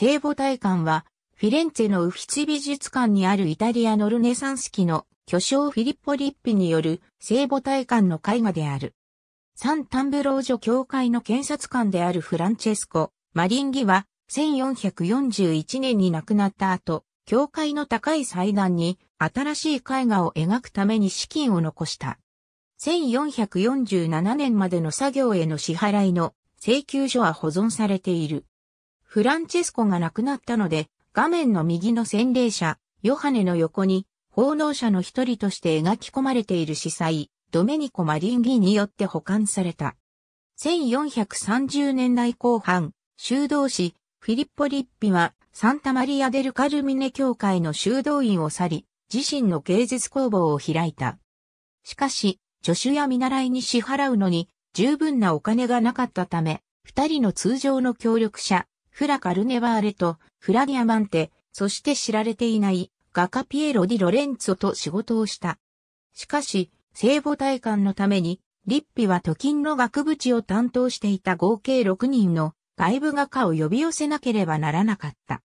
聖母体館は、フィレンツェのウフィチ美術館にあるイタリアのルネサンス期の巨匠フィリッポ・リッピによる聖母体館の絵画である。サン・タンブロージョ教会の検察官であるフランチェスコ・マリンギは1441年に亡くなった後、教会の高い祭壇に新しい絵画を描くために資金を残した。1447年までの作業への支払いの請求書は保存されている。フランチェスコが亡くなったので、画面の右の洗礼者、ヨハネの横に、奉納者の一人として描き込まれている司祭、ドメニコ・マリンギによって保管された。1430年代後半、修道士、フィリッポ・リッピは、サンタマリア・デル・カルミネ教会の修道院を去り、自身の芸術工房を開いた。しかし、助手や見習いに支払うのに、十分なお金がなかったため、二人の通常の協力者、フラ・カルネバーレとフラ・ディアマンテ、そして知られていない画家ピエロ・ディ・ロレンツォと仕事をした。しかし、聖母体感のために、リッピは都金の額縁を担当していた合計6人の外部画家を呼び寄せなければならなかった。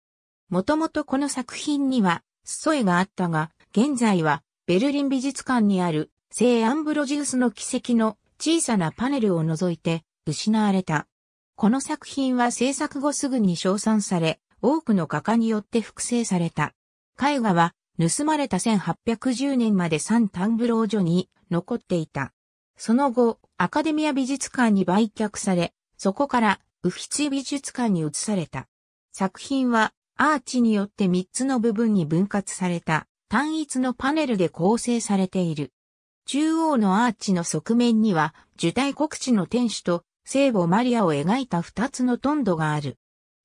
もともとこの作品には、裾絵があったが、現在はベルリン美術館にある聖アンブロジウスの奇跡の小さなパネルを除いて失われた。この作品は制作後すぐに称賛され、多くの画家によって複製された。絵画は、盗まれた1810年までサンタンブロージョに残っていた。その後、アカデミア美術館に売却され、そこからウフィツィ美術館に移された。作品はアーチによって3つの部分に分割された単一のパネルで構成されている。中央のアーチの側面には、受胎告知の天使と聖母マリアを描いた二つのトンドがある。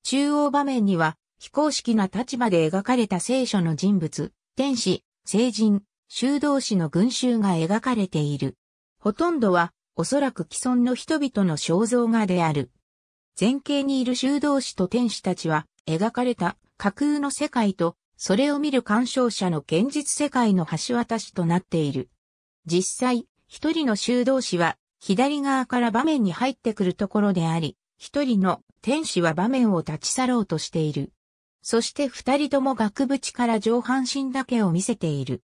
中央場面には、非公式な立場で描かれた聖書の人物、天使、聖人、修道士の群衆が描かれている。ほとんどは、おそらく既存の人々の肖像画である。前景にいる修道士と天使たちは、描かれた架空の世界と、それを見る鑑賞者の現実世界の橋渡しとなっている。実際、一人の修道士は左側から場面に入ってくるところであり、一人の天使は場面を立ち去ろうとしている。そして二人とも額縁から上半身だけを見せている。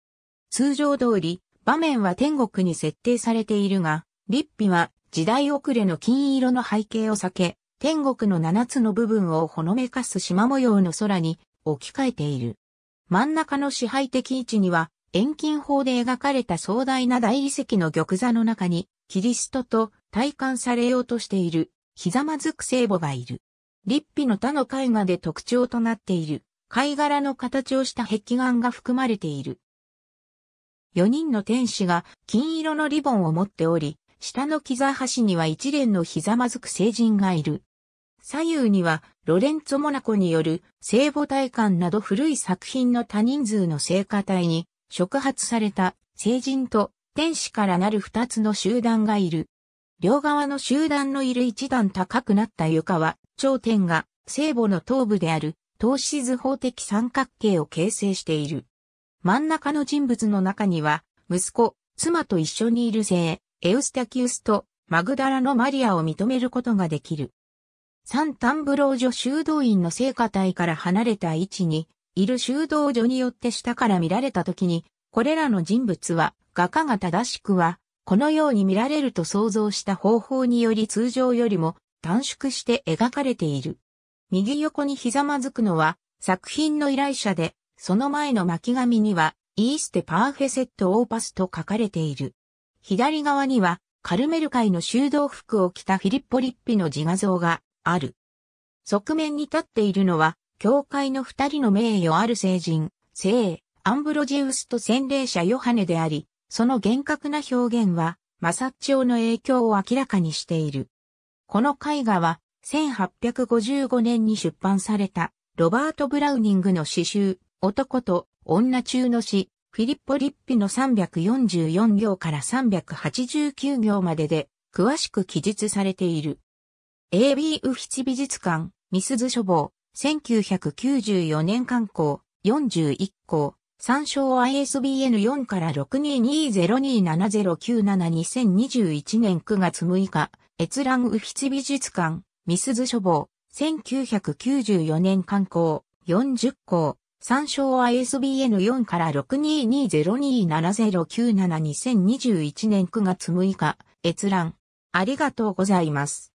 通常通り、場面は天国に設定されているが、立碑は時代遅れの金色の背景を避け、天国の七つの部分をほのめかす縞模様の空に置き換えている。真ん中の支配的位置には、遠近法で描かれた壮大な大理石の玉座の中に、キリストと体感されようとしている、ひざまずく聖母がいる。立碑の他の絵画で特徴となっている、貝殻の形をした壁画が含まれている。4人の天使が金色のリボンを持っており、下の木端には一連のひざまずく聖人がいる。左右にはロレンツォ・モナコによる聖母体感など古い作品の多人数の聖歌体に触発された聖人と天使からなる二つの集団がいる。両側の集団のいる一段高くなった床は、頂点が聖母の頭部である、透視図法的三角形を形成している。真ん中の人物の中には、息子、妻と一緒にいる聖、エウスタキウスとマグダラのマリアを認めることができる。サンタンブロージョ修道院の聖歌隊から離れた位置に、いる修道女によって下から見られた時に、これらの人物は画家が正しくは、このように見られると想像した方法により通常よりも短縮して描かれている。右横にひざまずくのは作品の依頼者で、その前の巻紙には、イーステパーフェセットオーパスと書かれている。左側には、カルメル会の修道服を着たフィリッポ・リッピの自画像がある。側面に立っているのは、教会の二人の名誉ある聖人、聖、アンブロジウスと洗礼者ヨハネであり、その厳格な表現は、マサッチオの影響を明らかにしている。この絵画は、1855年に出版された、ロバート・ブラウニングの詩集、男と女中の詩、フィリッポ・リッピの344行から389行までで、詳しく記述されている。AB ウフィチ美術館、ミスズ書房、1994年刊行、41行。参照 ISBN4 から622027097021年9月6日、閲覧右筆美術館、ミスズ書房、1994年刊行、40校、参照 ISBN4 から622027097021年9月6日、閲覧。ありがとうございます。